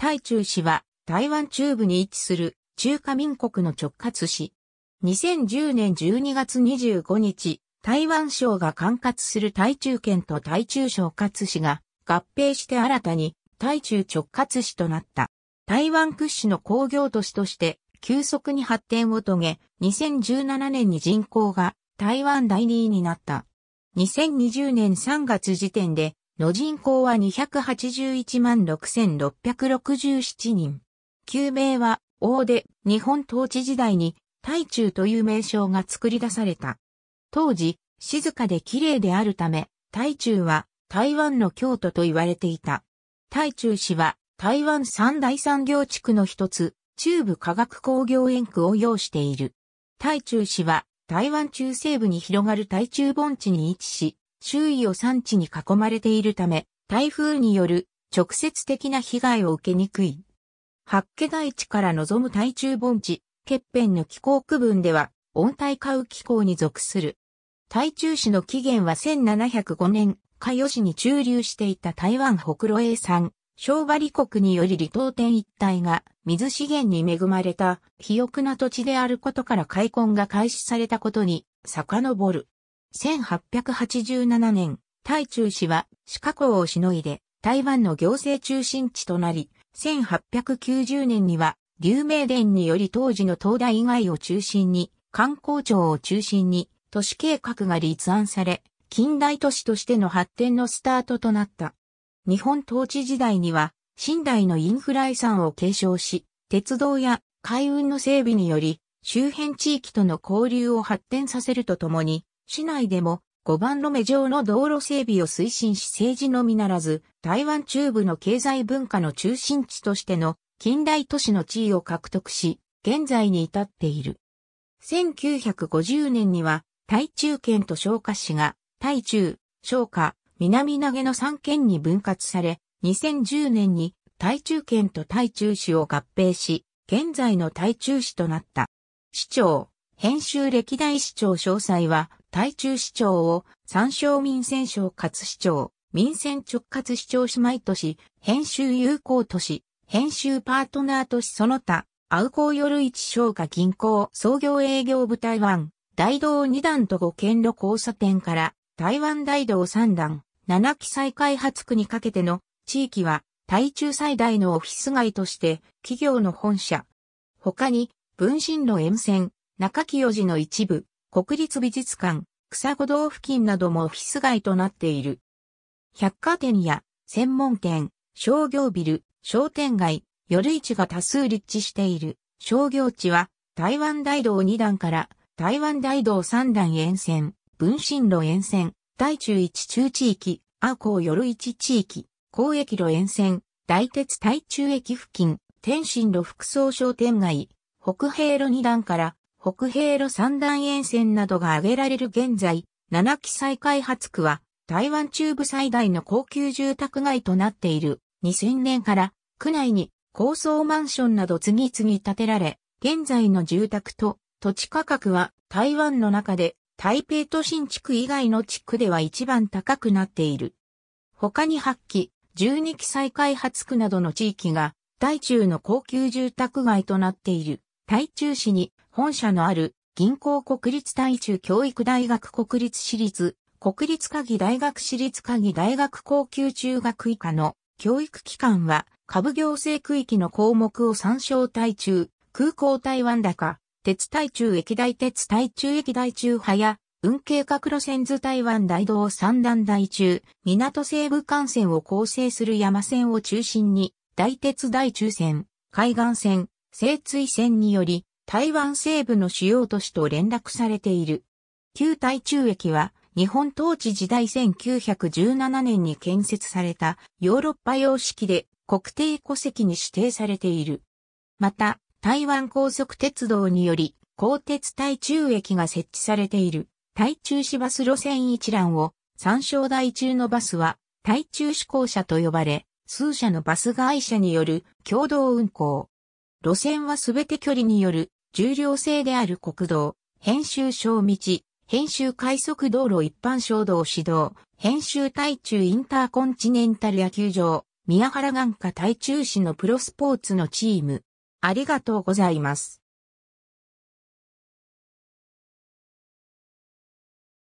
台中市は台湾中部に位置する中華民国の直轄市。2010年12月25日、台湾省が管轄する台中県と台中省轄市が合併して新たに台中直轄市となった。台湾屈指の工業都市として急速に発展を遂げ、2017年に人口が台湾第2位になった。2020年3月時点での人口は2816667人。旧名は、王で、日本統治時代に、大中という名称が作り出された。当時、静かで綺麗であるため、大中は台湾の京都と言われていた。大中市は台湾三大産業地区の一つ、中部科学工業園区を要している。台中市は台湾中西部に広がる台中盆地に位置し、周囲を山地に囲まれているため、台風による直接的な被害を受けにくい。八家台地から望む台中盆地、欠片の気候区分では温帯下雨気候に属する。台中市の起源は1705年、海洋市に駐留していた台湾北路英産、昭和張国により離島天一帯が水資源に恵まれた肥沃な土地であることから開墾が開始されたことに遡る。1887年、台中市は四角をしのいで台湾の行政中心地となり、1890年には流明殿により当時の東大以外を中心に、観光庁を中心に都市計画が立案され、近代都市としての発展のスタートとなった。日本統治時代には、新代のインフラ遺産を継承し、鉄道や海運の整備により、周辺地域との交流を発展させるとともに、市内でも5番路目上の道路整備を推進し政治のみならず、台湾中部の経済文化の中心地としての近代都市の地位を獲得し、現在に至っている。1950年には、台中県と昇華市が、台中、昇華、南投げの3県に分割され、2010年に台中県と台中市を合併し、現在の台中市となった。市長、編集歴代市長詳細は、台中市長を参照民選省活市長、民選直轄市長姉妹都市、編集友好都市、編集パートナー都市その他、アウコー夜市商家銀行創業営業部台湾、大道二段と五県路交差点から台湾大道三段、七期再開発区にかけての地域は台中最大のオフィス街として企業の本社。他に、文心路沿線、中清寺の一部、国立美術館、草子道付近などもオフィス街となっている。百貨店や専門店、商業ビル、商店街、夜市が多数立地している商業地は台湾大道2段から台湾大道3段沿線、文心路沿線、大中一中地域、阿港夜市地域、公益路沿線、大鉄台中駅付近、天津路副総商店街、北平路2段から北平路三段沿線などが挙げられる現在、七期再開発区は、台湾中部最大の高級住宅街となっている。2000年から、区内に高層マンションなど次々建てられ、現在の住宅と土地価格は台湾の中で台北都心地区以外の地区では一番高くなっている。他に8期、12期再開発区などの地域が台中の高級住宅街となっている。台中市に本社のある銀行国立大中教育大学国立私立、国立科技大学私立科技大学高級中学以下の教育機関は、下部行政区域の項目を参照対中、空港台湾高、鉄大中駅大鉄大中駅大中派や、運慶各路線図台湾大道三段大中、港西部幹線を構成する山線を中心に、大鉄大中線、海岸線、西追線により、台湾西部の主要都市と連絡されている。旧台中駅は日本統治時代1917年に建設されたヨーロッパ様式で国定戸籍に指定されている。また、台湾高速鉄道により、鋼鉄台中駅が設置されている台中市バス路線一覧を参照台中のバスは台中市公社と呼ばれ、数社のバス会社による共同運行。路線はすべて距離による重量制である国道、編集小道、編集快速道路一般小道指導、編集対中インターコンチネンタル野球場、宮原眼科対中市のプロスポーツのチーム。ありがとうございます。